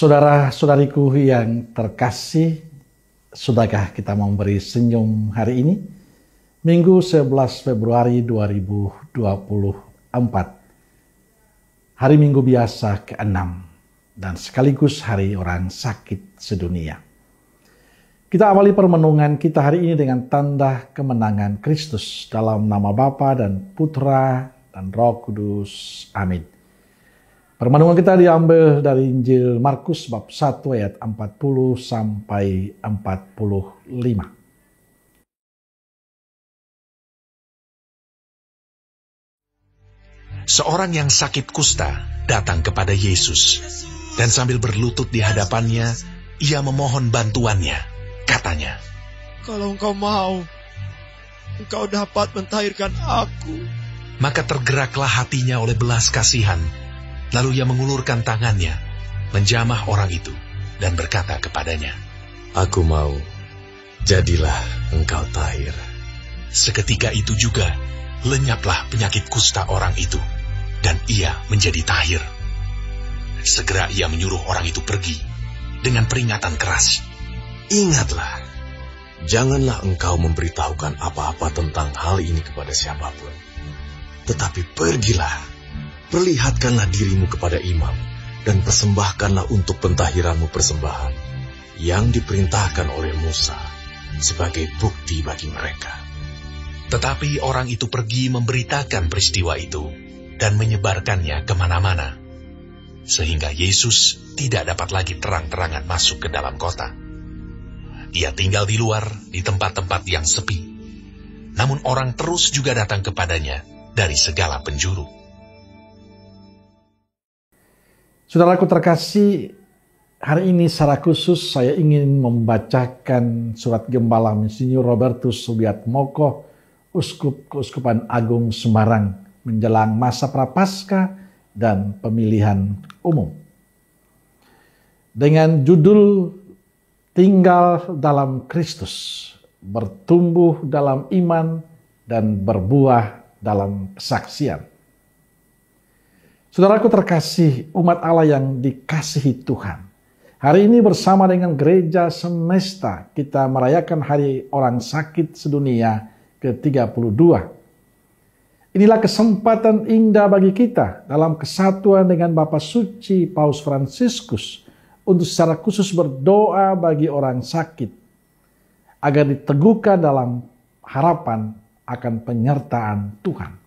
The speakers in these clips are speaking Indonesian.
Saudara-saudariku yang terkasih, sudahkah kita memberi senyum hari ini? Minggu 11 Februari 2024. Hari Minggu biasa ke-6 dan sekaligus hari orang sakit sedunia. Kita awali permenungan kita hari ini dengan tanda kemenangan Kristus dalam nama Bapa dan Putra dan Roh Kudus. Amin. Permandungan kita diambil dari Injil Markus bab 1 ayat 40 sampai 45. seorang yang sakit kusta datang kepada Yesus. Dan sambil berlutut di hadapannya, ia memohon bantuannya. Katanya, Kalau engkau mau, engkau dapat mentahirkan aku. Maka tergeraklah hatinya oleh belas kasihan, Lalu ia mengulurkan tangannya, menjamah orang itu, dan berkata kepadanya, Aku mau, jadilah engkau tahir. Seketika itu juga, lenyaplah penyakit kusta orang itu, dan ia menjadi tahir. Segera ia menyuruh orang itu pergi, dengan peringatan keras. Ingatlah, janganlah engkau memberitahukan apa-apa tentang hal ini kepada siapapun. Tetapi pergilah Perlihatkanlah dirimu kepada imam, dan persembahkanlah untuk pentahiranmu persembahan yang diperintahkan oleh Musa sebagai bukti bagi mereka. Tetapi orang itu pergi memberitakan peristiwa itu dan menyebarkannya kemana-mana, sehingga Yesus tidak dapat lagi terang-terangan masuk ke dalam kota. Ia tinggal di luar, di tempat-tempat yang sepi. Namun orang terus juga datang kepadanya dari segala penjuru. saudara Saudaraku terkasih, hari ini secara khusus saya ingin membacakan surat gembala Monsinyur Robertus Subiatmoko, Uskup Keuskupan Agung Semarang menjelang masa prapaskah dan pemilihan umum. Dengan judul Tinggal dalam Kristus, bertumbuh dalam iman dan berbuah dalam kesaksian. Saudaraku terkasih, umat Allah yang dikasihi Tuhan. Hari ini bersama dengan gereja semesta, kita merayakan hari orang sakit sedunia ke-32. Inilah kesempatan indah bagi kita dalam kesatuan dengan Bapa Suci Paus Fransiskus untuk secara khusus berdoa bagi orang sakit agar diteguhkan dalam harapan akan penyertaan Tuhan.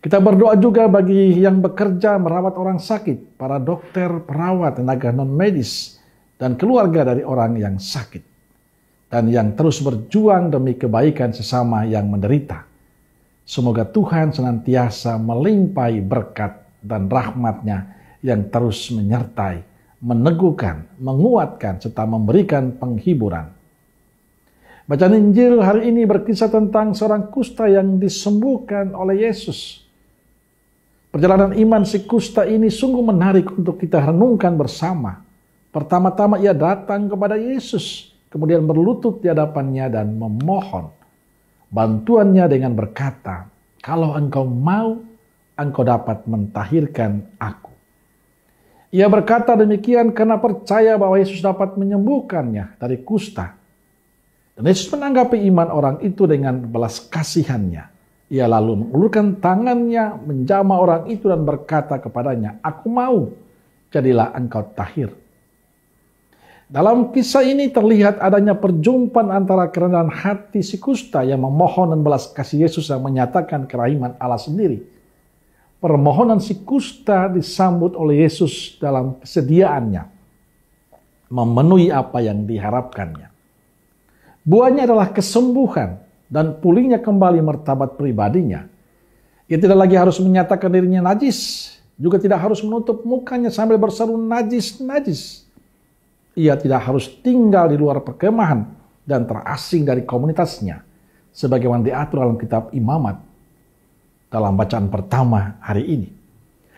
Kita berdoa juga bagi yang bekerja merawat orang sakit, para dokter, perawat, tenaga non-medis, dan keluarga dari orang yang sakit. Dan yang terus berjuang demi kebaikan sesama yang menderita. Semoga Tuhan senantiasa melimpai berkat dan rahmatnya yang terus menyertai, meneguhkan, menguatkan, serta memberikan penghiburan. Bacaan Injil hari ini berkisah tentang seorang kusta yang disembuhkan oleh Yesus. Perjalanan iman si kusta ini sungguh menarik untuk kita renungkan bersama. Pertama-tama ia datang kepada Yesus, kemudian berlutut di hadapannya dan memohon bantuannya dengan berkata, "Kalau engkau mau, engkau dapat mentahirkan aku." Ia berkata demikian karena percaya bahwa Yesus dapat menyembuhkannya dari kusta. Dan Yesus menanggapi iman orang itu dengan belas kasihannya ia lalu mengulurkan tangannya, menjama orang itu dan berkata kepadanya, Aku mau, jadilah engkau tahir. Dalam kisah ini terlihat adanya perjumpaan antara kerendahan hati si kusta yang memohon dan belas kasih Yesus yang menyatakan kerahiman Allah sendiri. Permohonan si kusta disambut oleh Yesus dalam kesediaannya, memenuhi apa yang diharapkannya. Buahnya adalah kesembuhan, dan pulihnya kembali martabat pribadinya. Ia tidak lagi harus menyatakan dirinya najis, juga tidak harus menutup mukanya sambil berseru najis-najis. Ia tidak harus tinggal di luar perkemahan dan terasing dari komunitasnya, sebagaimana diatur dalam kitab imamat dalam bacaan pertama hari ini.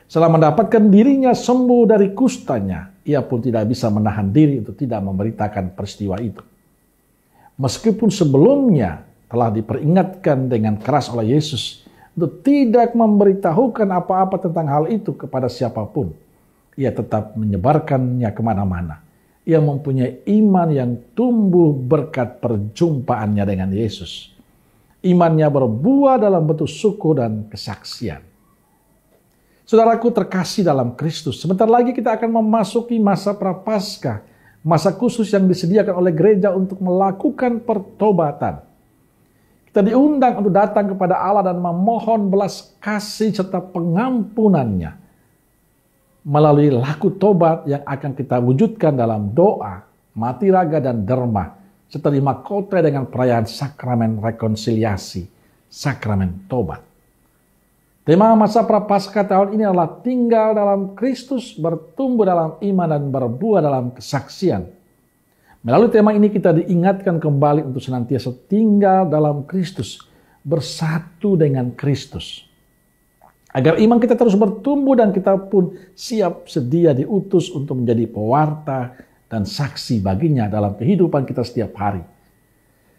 Setelah mendapatkan dirinya sembuh dari kustanya, ia pun tidak bisa menahan diri untuk tidak memberitakan peristiwa itu. Meskipun sebelumnya telah diperingatkan dengan keras oleh Yesus untuk tidak memberitahukan apa-apa tentang hal itu kepada siapapun. Ia tetap menyebarkannya kemana-mana. Ia mempunyai iman yang tumbuh berkat perjumpaannya dengan Yesus. Imannya berbuah dalam bentuk suku dan kesaksian. Saudaraku terkasih dalam Kristus, sebentar lagi kita akan memasuki masa prapaskah, masa khusus yang disediakan oleh gereja untuk melakukan pertobatan kita diundang untuk datang kepada Allah dan memohon belas kasih serta pengampunannya melalui laku tobat yang akan kita wujudkan dalam doa, mati raga dan derma, serta dimakotai dengan perayaan sakramen rekonsiliasi, sakramen tobat. Tema masa Prapaskah tahun ini adalah tinggal dalam Kristus, bertumbuh dalam iman dan berbuah dalam kesaksian Melalui tema ini kita diingatkan kembali untuk senantiasa tinggal dalam Kristus, bersatu dengan Kristus. Agar iman kita terus bertumbuh dan kita pun siap sedia diutus untuk menjadi pewarta dan saksi baginya dalam kehidupan kita setiap hari.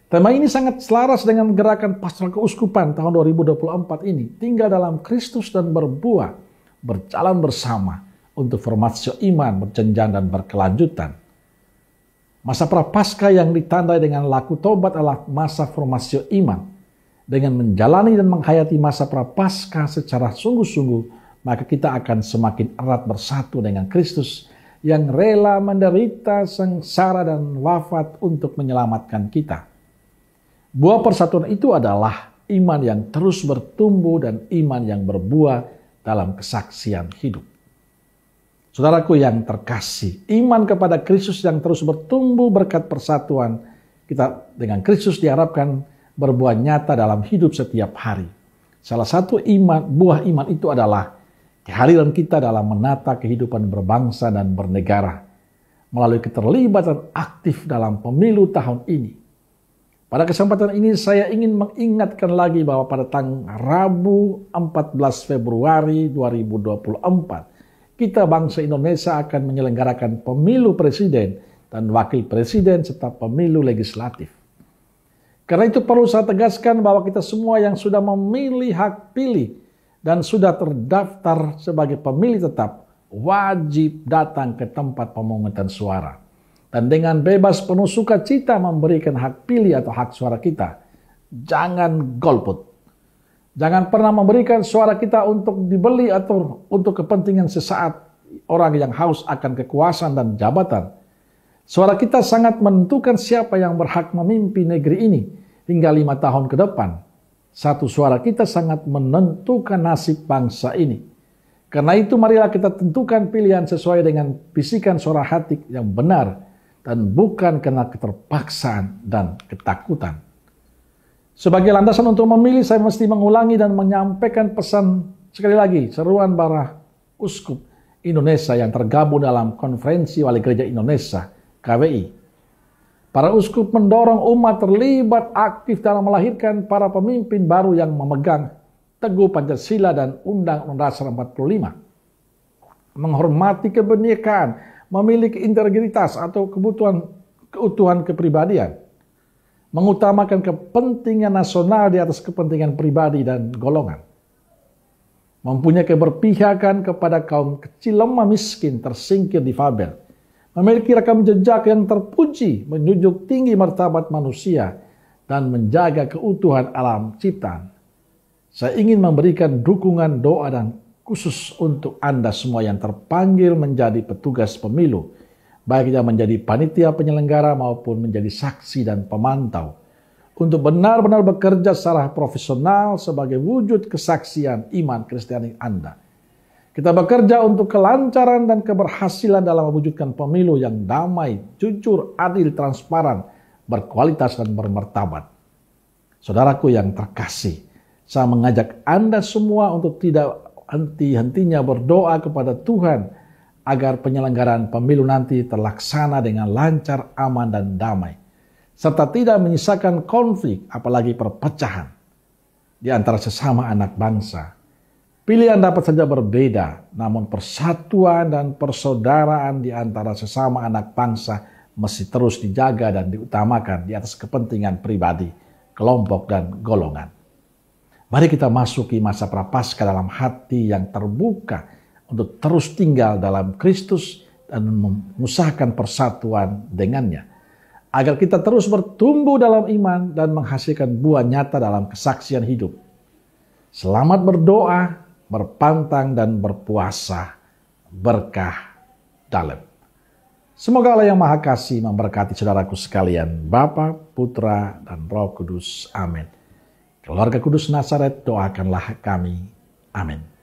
Tema ini sangat selaras dengan gerakan pastoral keuskupan tahun 2024 ini, tinggal dalam Kristus dan berbuah, berjalan bersama untuk formasi iman berjenjang dan berkelanjutan. Masa prapaskah yang ditandai dengan laku tobat adalah masa formasi iman. Dengan menjalani dan menghayati masa prapaskah secara sungguh-sungguh, maka kita akan semakin erat bersatu dengan Kristus yang rela menderita sengsara dan wafat untuk menyelamatkan kita. Buah persatuan itu adalah iman yang terus bertumbuh dan iman yang berbuah dalam kesaksian hidup. Saudaraku yang terkasih, iman kepada Kristus yang terus bertumbuh berkat persatuan kita dengan Kristus diharapkan berbuah nyata dalam hidup setiap hari. Salah satu iman, buah iman itu adalah kehadiran kita dalam menata kehidupan berbangsa dan bernegara melalui keterlibatan aktif dalam pemilu tahun ini. Pada kesempatan ini saya ingin mengingatkan lagi bahwa pada tanggal Rabu 14 Februari 2024 kita bangsa Indonesia akan menyelenggarakan pemilu presiden dan wakil presiden serta pemilu legislatif. Karena itu perlu saya tegaskan bahwa kita semua yang sudah memilih hak pilih dan sudah terdaftar sebagai pemilih tetap wajib datang ke tempat pemungutan suara. Dan dengan bebas penuh sukacita memberikan hak pilih atau hak suara kita. Jangan golput. Jangan pernah memberikan suara kita untuk dibeli atau untuk kepentingan sesaat orang yang haus akan kekuasaan dan jabatan. Suara kita sangat menentukan siapa yang berhak memimpin negeri ini hingga lima tahun ke depan. Satu suara kita sangat menentukan nasib bangsa ini. Karena itu marilah kita tentukan pilihan sesuai dengan bisikan suara hati yang benar dan bukan karena keterpaksaan dan ketakutan. Sebagai landasan untuk memilih, saya mesti mengulangi dan menyampaikan pesan sekali lagi, seruan para uskup Indonesia yang tergabung dalam Konferensi Wali Gereja Indonesia, KWI. Para uskup mendorong umat terlibat aktif dalam melahirkan para pemimpin baru yang memegang teguh Pancasila dan Undang-Undang Dasar 45. Menghormati kebenekaan, memiliki integritas atau kebutuhan keutuhan kepribadian mengutamakan kepentingan nasional di atas kepentingan pribadi dan golongan. Mempunyai keberpihakan kepada kaum kecil lemah miskin tersingkir di Fabel. Memiliki rekam jejak yang terpuji, menunjuk tinggi martabat manusia, dan menjaga keutuhan alam ciptaan. Saya ingin memberikan dukungan doa dan khusus untuk Anda semua yang terpanggil menjadi petugas pemilu baik yang menjadi panitia penyelenggara maupun menjadi saksi dan pemantau, untuk benar-benar bekerja secara profesional sebagai wujud kesaksian iman Kristiani Anda. Kita bekerja untuk kelancaran dan keberhasilan dalam mewujudkan pemilu yang damai, jujur, adil, transparan, berkualitas, dan bermartabat. Saudaraku yang terkasih, saya mengajak Anda semua untuk tidak henti-hentinya berdoa kepada Tuhan agar penyelenggaraan pemilu nanti terlaksana dengan lancar, aman, dan damai, serta tidak menyisakan konflik, apalagi perpecahan di antara sesama anak bangsa. Pilihan dapat saja berbeda, namun persatuan dan persaudaraan di antara sesama anak bangsa mesti terus dijaga dan diutamakan di atas kepentingan pribadi, kelompok, dan golongan. Mari kita masuki masa prapaskah dalam hati yang terbuka untuk terus tinggal dalam Kristus dan memusahkan persatuan dengannya. Agar kita terus bertumbuh dalam iman dan menghasilkan buah nyata dalam kesaksian hidup. Selamat berdoa, berpantang dan berpuasa. Berkah dalam. Semoga Allah yang Maha Kasih memberkati saudaraku sekalian, Bapa, Putra, dan Roh Kudus. Amin. Keluarga Kudus Nazaret, doakanlah kami. Amin.